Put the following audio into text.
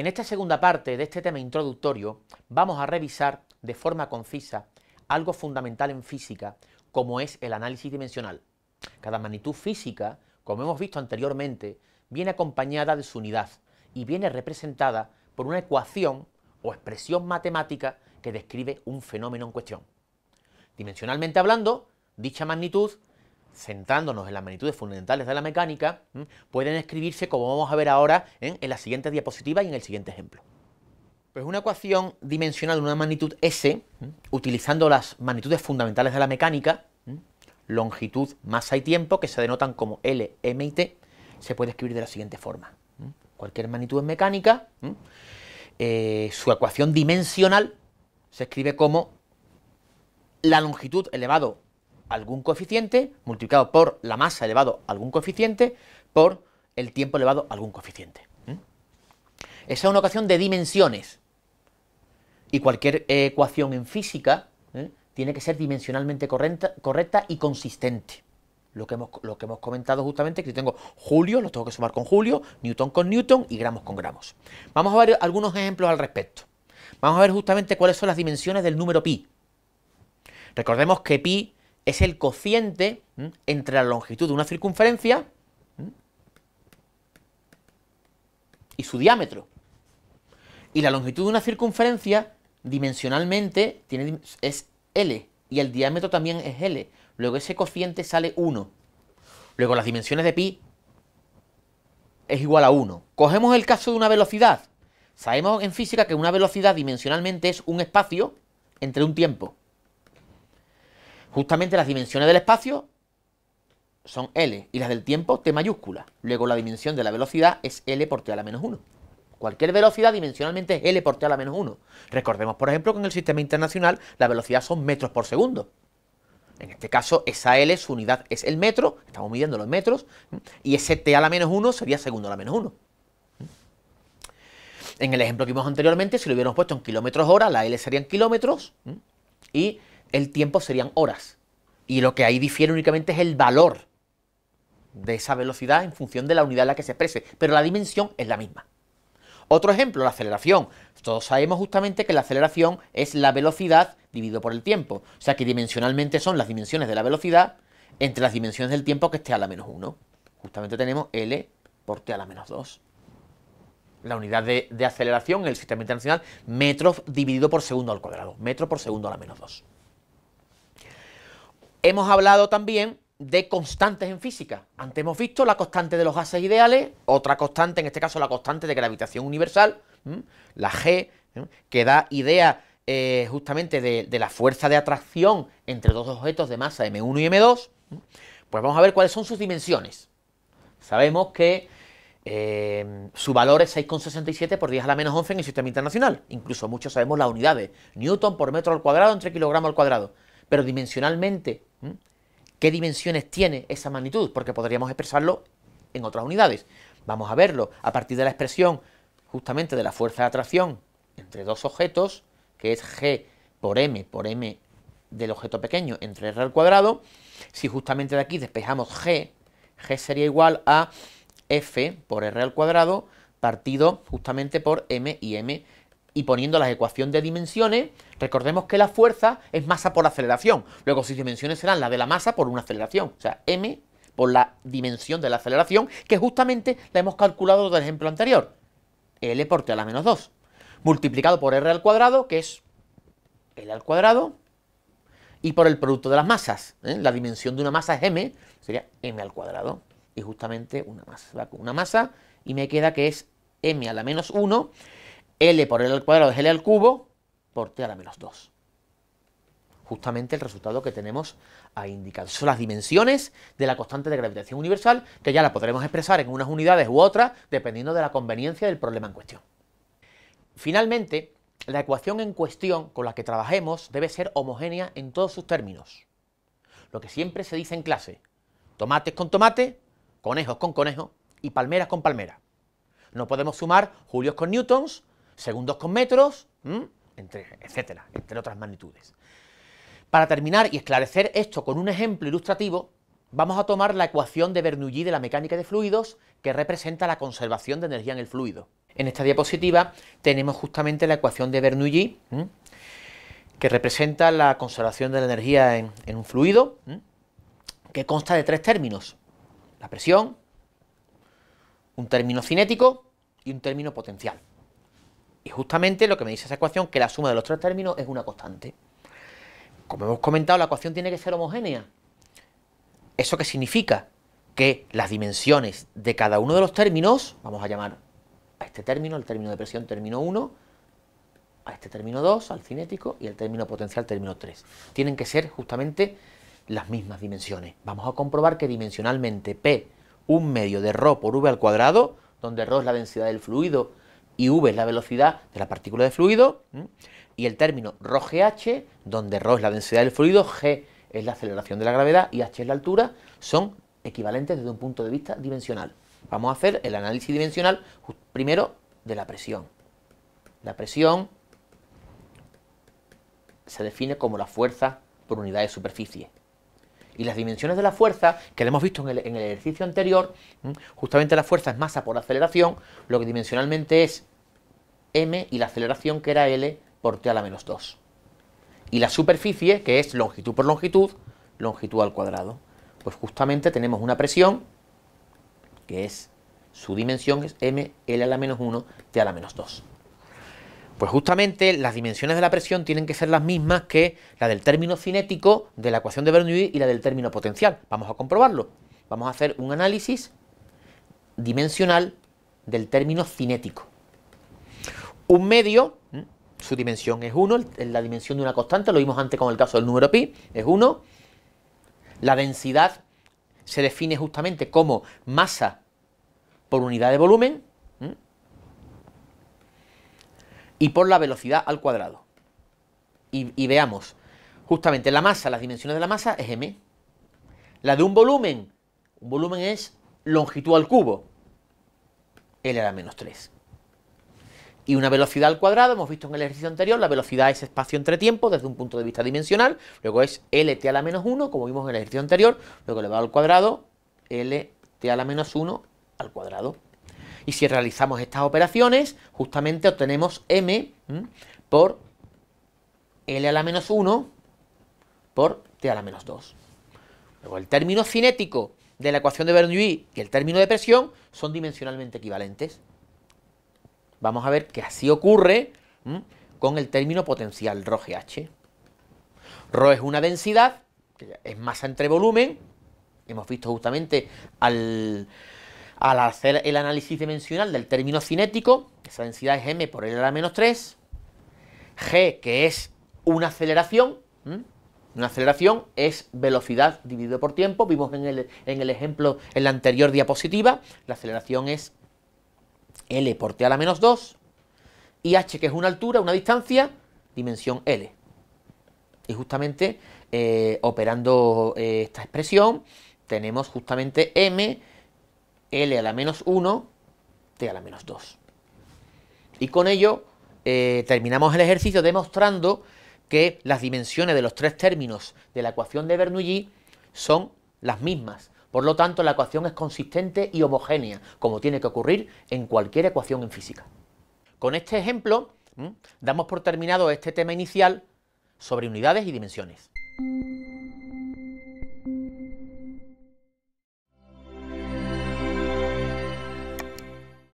En esta segunda parte de este tema introductorio vamos a revisar de forma concisa algo fundamental en física como es el análisis dimensional. Cada magnitud física, como hemos visto anteriormente, viene acompañada de su unidad y viene representada por una ecuación o expresión matemática que describe un fenómeno en cuestión. Dimensionalmente hablando, dicha magnitud centrándonos en las magnitudes fundamentales de la mecánica, pueden escribirse, como vamos a ver ahora, en la siguiente diapositiva y en el siguiente ejemplo. Pues una ecuación dimensional de una magnitud S, utilizando las magnitudes fundamentales de la mecánica, longitud, masa y tiempo, que se denotan como L, M y T, se puede escribir de la siguiente forma. Cualquier magnitud en mecánica, eh, su ecuación dimensional se escribe como la longitud elevado algún coeficiente multiplicado por la masa elevado a algún coeficiente por el tiempo elevado a algún coeficiente. Esa es una ecuación de dimensiones. Y cualquier ecuación en física tiene que ser dimensionalmente correcta, y consistente. Lo que, hemos, comentado justamente, que si tengo julio, lo tengo que sumar con julio, newton con newton y gramos con gramos. Vamos a ver algunos ejemplos al respecto. Vamos a ver justamente cuáles son las dimensiones del número pi. Recordemos que pi es el cociente entre la longitud de una circunferencia y su diámetro. Y la longitud de una circunferencia dimensionalmente tiene, es L y el diámetro también es L. Luego ese cociente sale 1. Luego las dimensiones de pi es igual a 1. Cogemos el caso de una velocidad. Sabemos en física que una velocidad dimensionalmente es un espacio entre un tiempo. Justamente las dimensiones del espacio son L y las del tiempo T mayúscula. Luego la dimensión de la velocidad es L por T a la menos 1. Cualquier velocidad dimensionalmente es L por T a la menos 1. Recordemos, por ejemplo, que en el sistema internacional la velocidad son metros por segundo. En este caso, esa L, su unidad es el metro, estamos midiendo los metros, y ese T a la menos 1 sería segundo a la menos 1. En el ejemplo que vimos anteriormente, si lo hubiéramos puesto en kilómetros hora, la L serían kilómetros, y el tiempo serían horas. Y lo que ahí difiere únicamente es el valor de esa velocidad en función de la unidad en la que se exprese, pero la dimensión es la misma. Otro ejemplo, la aceleración. Todos sabemos justamente que la aceleración es la velocidad dividido por el tiempo. O sea que dimensionalmente son las dimensiones de la velocidad entre las dimensiones del tiempo que esté a la menos 1. Justamente tenemos L por T a la menos 2. La unidad de, aceleración en el sistema internacional, metros dividido por segundo al cuadrado. Metro por segundo a la menos 2. Hemos hablado también de constantes en física. Antes hemos visto la constante de los gases ideales, otra constante, en este caso la constante de gravitación universal, la G, que da idea eh, justamente de, la fuerza de atracción entre dos objetos de masa M1 y M2. Pues vamos a ver cuáles son sus dimensiones. Sabemos que eh, su valor es 6,67 por 10 a la menos 11 en el sistema internacional. Incluso muchos sabemos las unidades. Newton por metro al cuadrado entre kilogramo al cuadrado. Pero dimensionalmente, ¿Qué dimensiones tiene esa magnitud? Porque podríamos expresarlo en otras unidades. Vamos a verlo a partir de la expresión justamente de la fuerza de atracción entre dos objetos, que es G por M por M del objeto pequeño entre R al cuadrado. Si justamente de aquí despejamos G, G sería igual a F por R al cuadrado partido justamente por M y M y poniendo las ecuaciones de dimensiones, recordemos que la fuerza es masa por aceleración. Luego sus dimensiones serán la de la masa por una aceleración, o sea, m por la dimensión de la aceleración, que justamente la hemos calculado del ejemplo anterior, L por T a la menos 2, multiplicado por R al cuadrado, que es L al cuadrado, y por el producto de las masas. ¿eh? La dimensión de una masa es M, sería M al cuadrado, y justamente una masa, una masa, y me queda que es M a la menos 1, L por L al cuadrado es L al cubo por T a la menos 2. Justamente el resultado que tenemos a indicar. Son las dimensiones de la constante de gravitación universal, que ya la podremos expresar en unas unidades u otras, dependiendo de la conveniencia del problema en cuestión. Finalmente, la ecuación en cuestión con la que trabajemos debe ser homogénea en todos sus términos. Lo que siempre se dice en clase, tomates con tomate, conejos con conejos y palmeras con palmeras. No podemos sumar julios con newtons, segundos con metros, entre, etcétera, entre otras magnitudes. Para terminar y esclarecer esto con un ejemplo ilustrativo, vamos a tomar la ecuación de Bernoulli de la mecánica de fluidos que representa la conservación de energía en el fluido. En esta diapositiva tenemos justamente la ecuación de Bernoulli que representa la conservación de la energía en, un fluido que consta de tres términos, la presión, un término cinético y un término potencial. Y justamente lo que me dice esa ecuación, que la suma de los tres términos es una constante. Como hemos comentado, la ecuación tiene que ser homogénea. ¿Eso qué significa? Que las dimensiones de cada uno de los términos, vamos a llamar a este término, el término de presión término 1, a este término 2, al cinético, y el término potencial término 3. Tienen que ser justamente las mismas dimensiones. Vamos a comprobar que dimensionalmente P, un medio de ρ por V al cuadrado, donde ρ es la densidad del fluido y V es la velocidad de la partícula de fluido, y el término ρ donde ρ es la densidad del fluido, G es la aceleración de la gravedad y H es la altura, son equivalentes desde un punto de vista dimensional. Vamos a hacer el análisis dimensional primero de la presión. La presión se define como la fuerza por unidad de superficie. Y las dimensiones de la fuerza, que hemos visto en el ejercicio anterior, justamente la fuerza es masa por aceleración, lo que dimensionalmente es m y la aceleración que era l por t a la menos 2. Y la superficie, que es longitud por longitud, longitud al cuadrado. Pues justamente tenemos una presión que es su dimensión es m, l a la menos 1, t a la menos 2. Pues justamente las dimensiones de la presión tienen que ser las mismas que la del término cinético de la ecuación de Bernoulli y la del término potencial. Vamos a comprobarlo. Vamos a hacer un análisis dimensional del término cinético. Un medio, su dimensión es 1, la dimensión de una constante, lo vimos antes con el caso del número pi, es 1. La densidad se define justamente como masa por unidad de volumen y por la velocidad al cuadrado. Y, y veamos, justamente la masa, las dimensiones de la masa es m. La de un volumen, un volumen es longitud al cubo, L a la menos 3 y una velocidad al cuadrado, hemos visto en el ejercicio anterior, la velocidad es espacio entre tiempo desde un punto de vista dimensional, luego es lt a la menos 1, como vimos en el ejercicio anterior, luego elevado al cuadrado, lt a la menos 1 al cuadrado. Y si realizamos estas operaciones, justamente obtenemos m por L a la menos 1 por T a la menos 2. Luego el término cinético de la ecuación de Bernoulli y el término de presión son dimensionalmente equivalentes. Vamos a ver que así ocurre con el término potencial Rho h Rho es una densidad, que es masa entre volumen. Hemos visto justamente al, hacer el análisis dimensional del término cinético, esa densidad es m por l a la menos 3. g, que es una aceleración, Una aceleración es velocidad dividido por tiempo. Vimos en el, en el, ejemplo, en la anterior diapositiva, la aceleración es L por T a la menos 2 y H, que es una altura, una distancia, dimensión L. Y justamente eh, operando eh, esta expresión tenemos justamente M, L a la menos 1, T a la menos 2. Y con ello eh, terminamos el ejercicio demostrando que las dimensiones de los tres términos de la ecuación de Bernoulli son las mismas. Por lo tanto, la ecuación es consistente y homogénea, como tiene que ocurrir en cualquier ecuación en física. Con este ejemplo, damos por terminado este tema inicial sobre unidades y dimensiones.